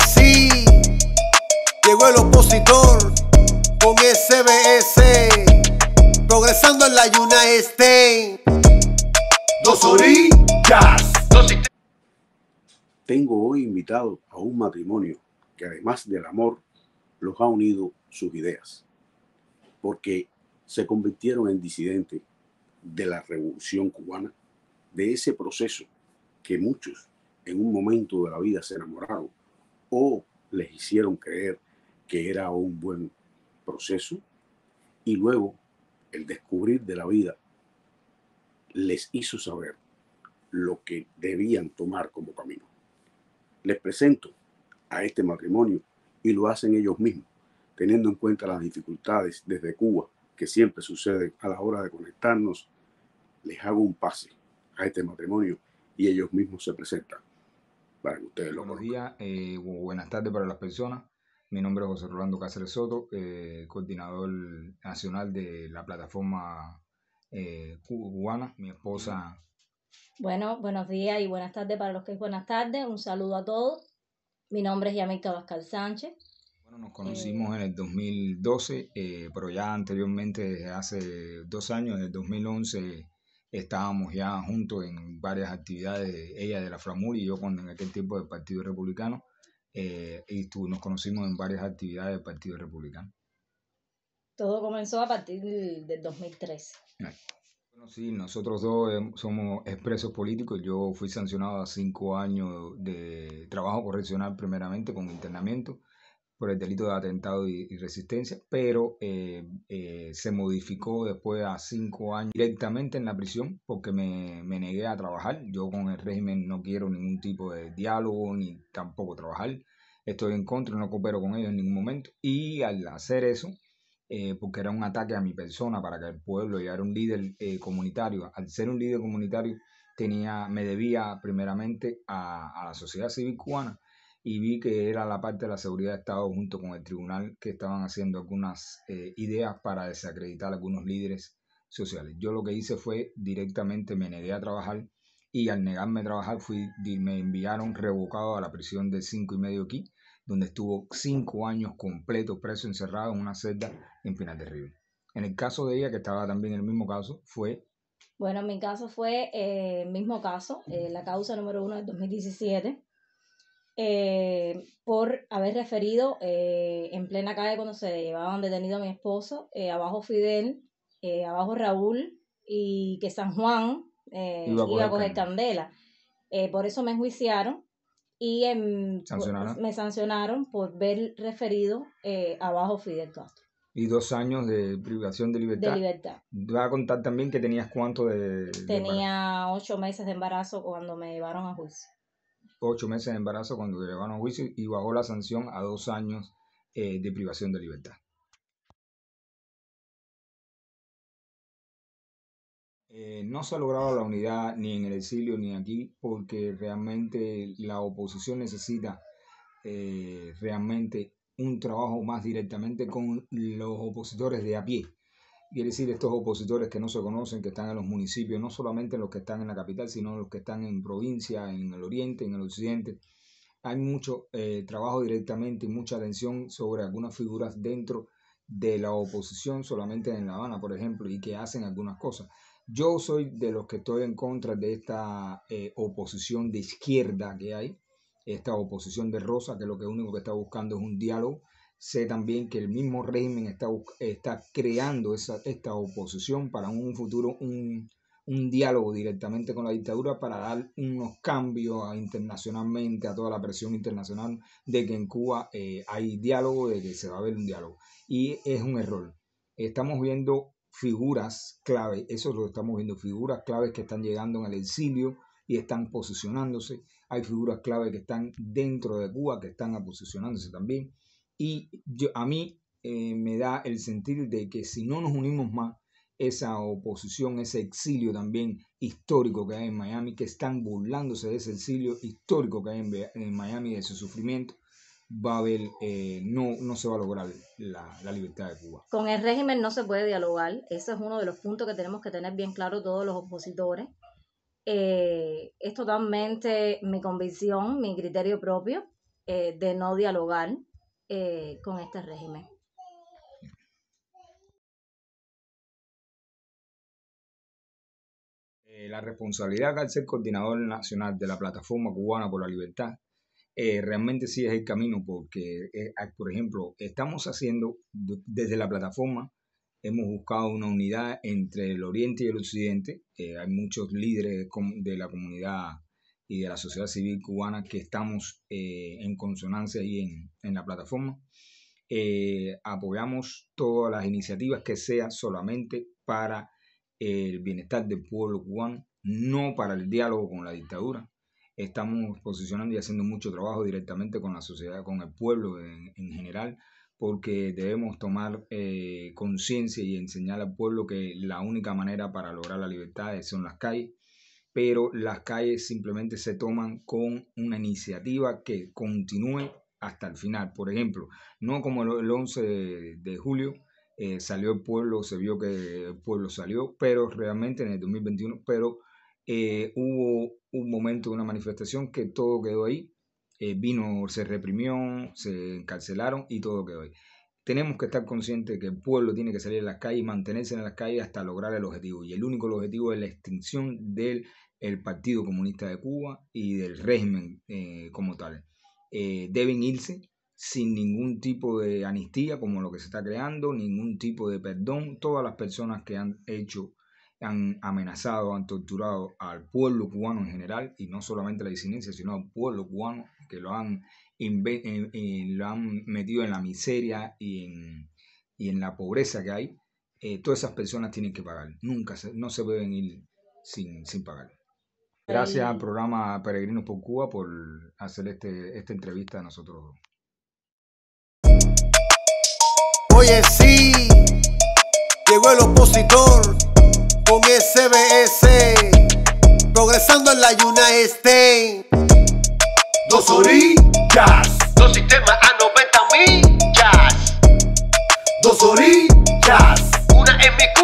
sí, llegó el opositor con SBS, progresando en la ayuna este. Dos orillas. Tengo hoy invitado a un matrimonio que además del amor los ha unido sus ideas, porque se convirtieron en disidentes de la revolución cubana, de ese proceso que muchos en un momento de la vida se enamoraron o les hicieron creer que era un buen proceso y luego el descubrir de la vida les hizo saber lo que debían tomar como camino. Les presento a este matrimonio y lo hacen ellos mismos, teniendo en cuenta las dificultades desde Cuba que siempre suceden a la hora de conectarnos, les hago un pase a este matrimonio y ellos mismos se presentan. Buenos días, eh, buenas tardes para las personas. Mi nombre es José Rolando Cáceres Soto, eh, coordinador nacional de la plataforma eh, cubana. Mi esposa. Bueno, buenos días y buenas tardes para los que es buenas tardes. Un saludo a todos. Mi nombre es Yamita Vascal Sánchez. Bueno, nos conocimos en el 2012, pero ya anteriormente, desde hace dos años, en el 2011 estábamos ya juntos en varias actividades, ella de la FRAMUR y yo cuando en aquel tiempo del Partido Republicano, eh, y tú, nos conocimos en varias actividades del Partido Republicano. Todo comenzó a partir del 2003 sí, nosotros dos eh, somos expresos políticos. Yo fui sancionado a cinco años de trabajo correccional primeramente con internamiento por el delito de atentado y, resistencia, pero eh, eh, se modificó después a cinco años directamente en la prisión porque me, negué a trabajar. Yo con el régimen no quiero ningún tipo de diálogo ni tampoco trabajar. Estoy en contra, no coopero con ellos en ningún momento. Y al hacer eso, eh, porque era un ataque a mi persona para que el pueblo y era un líder comunitario, al ser un líder comunitario tenía, me debía primeramente a la sociedad civil cubana y vi que era la parte de la seguridad de Estado junto con el tribunal que estaban haciendo algunas eh, ideas para desacreditar a algunos líderes sociales. Yo lo que hice fue directamente me negué a trabajar y al negarme a trabajar fui, me enviaron revocado a la prisión de cinco y medio aquí, donde estuvo cinco años completos preso encerrado en una celda en Pinal Terrible. En el caso de ella, que estaba también en el mismo caso, fue... Bueno, mi caso fue el eh, mismo caso, eh, la causa número uno del 2017 eh, por haber referido eh, en plena calle cuando se llevaban detenido a mi esposo, eh, abajo Fidel, eh, abajo Raúl y que San Juan iba a coger, iba candela. por eso me enjuiciaron y me sancionaron por ver referido abajo Fidel Castro. Y dos años de privación de libertad. De libertad. Vas a contar también que tenías cuánto de... Tenía ocho meses de embarazo cuando me llevaron a juicio ocho meses de embarazo cuando le llevaron a juicio y bajó la sanción a dos años eh, de privación de libertad. Eh, no se ha logrado la unidad ni en el exilio ni aquí porque realmente la oposición necesita eh, realmente un trabajo más directamente con los opositores de a pie Quiere decir, estos opositores que no se conocen, que están en los municipios, no solamente los que están en la capital, sino los que están en provincia, en el oriente, en el occidente. Hay mucho eh, trabajo directamente y mucha atención sobre algunas figuras dentro de la oposición, solamente en La Habana, por ejemplo, y que hacen algunas cosas. Yo soy de los que estoy en contra de esta eh, oposición de izquierda que hay, esta oposición de Rosa, que lo que único que está buscando es un diálogo Sé también que el mismo régimen está, está creando esa, esta oposición para un futuro, un, diálogo directamente con la dictadura para dar unos cambios internacionalmente a toda la presión internacional de que en Cuba eh, hay diálogo, de que se va a ver un diálogo. Y es un error. Estamos viendo figuras clave, eso lo estamos viendo, figuras claves que están llegando en el exilio y están posicionándose. Hay figuras clave que están dentro de Cuba que están posicionándose también. Y yo, a mí eh, me da el sentir de que si no nos unimos más, esa oposición, ese exilio también histórico que hay en Miami, que están burlándose de ese exilio histórico que hay en, Miami, de su sufrimiento, va eh, no, no se va a lograr la, libertad de Cuba. Con el régimen no se puede dialogar, ese es uno de los puntos que tenemos que tener bien claro todos los opositores. Eh, es totalmente mi convicción, mi criterio propio de no dialogar eh, con este régimen. Eh, la responsabilidad de al ser coordinador nacional de la plataforma cubana por la libertad eh, realmente sí es el camino porque, por ejemplo, estamos haciendo desde la plataforma, hemos buscado una unidad entre el oriente y el occidente, hay muchos líderes de la comunidad y de la sociedad civil cubana que estamos eh, en consonancia y en, la plataforma. Eh, apoyamos todas las iniciativas que sean solamente para el bienestar del pueblo cubano, no para el diálogo con la dictadura. Estamos posicionando y haciendo mucho trabajo directamente con la sociedad, con el pueblo en, general, porque debemos tomar eh, conciencia y enseñar al pueblo que la única manera para lograr la libertad son las calles pero las calles simplemente se toman con una iniciativa que continúe hasta el final. Por ejemplo, no como el 11 de julio eh, salió el pueblo, se vio que el pueblo salió, pero realmente en el 2021, pero eh, hubo un momento de una manifestación que todo quedó ahí, eh, vino, se reprimió, se encarcelaron y todo quedó ahí tenemos que estar conscientes que el pueblo tiene que salir a las calles y mantenerse en las calles hasta lograr el objetivo. Y el único objetivo es la extinción del Partido Comunista de Cuba y del régimen eh, como tal. Eh, deben irse sin ningún tipo de anistía como lo que se está creando, ningún tipo de perdón. Todas las personas que han hecho, han amenazado, han torturado al pueblo cubano en general y no solamente la disidencia, sino al pueblo cubano que lo han lo han metido en la miseria y en, la pobreza que hay, eh, todas esas personas tienen que pagar. Nunca, no se pueden ir sin, pagar. Gracias al programa Peregrinos por Cuba por hacer este, esta entrevista a nosotros. Oye, sí, llegó el opositor con SBS, progresando en la United este Dos Dos sistemas a 90 millas. Dos orillas. Una en mi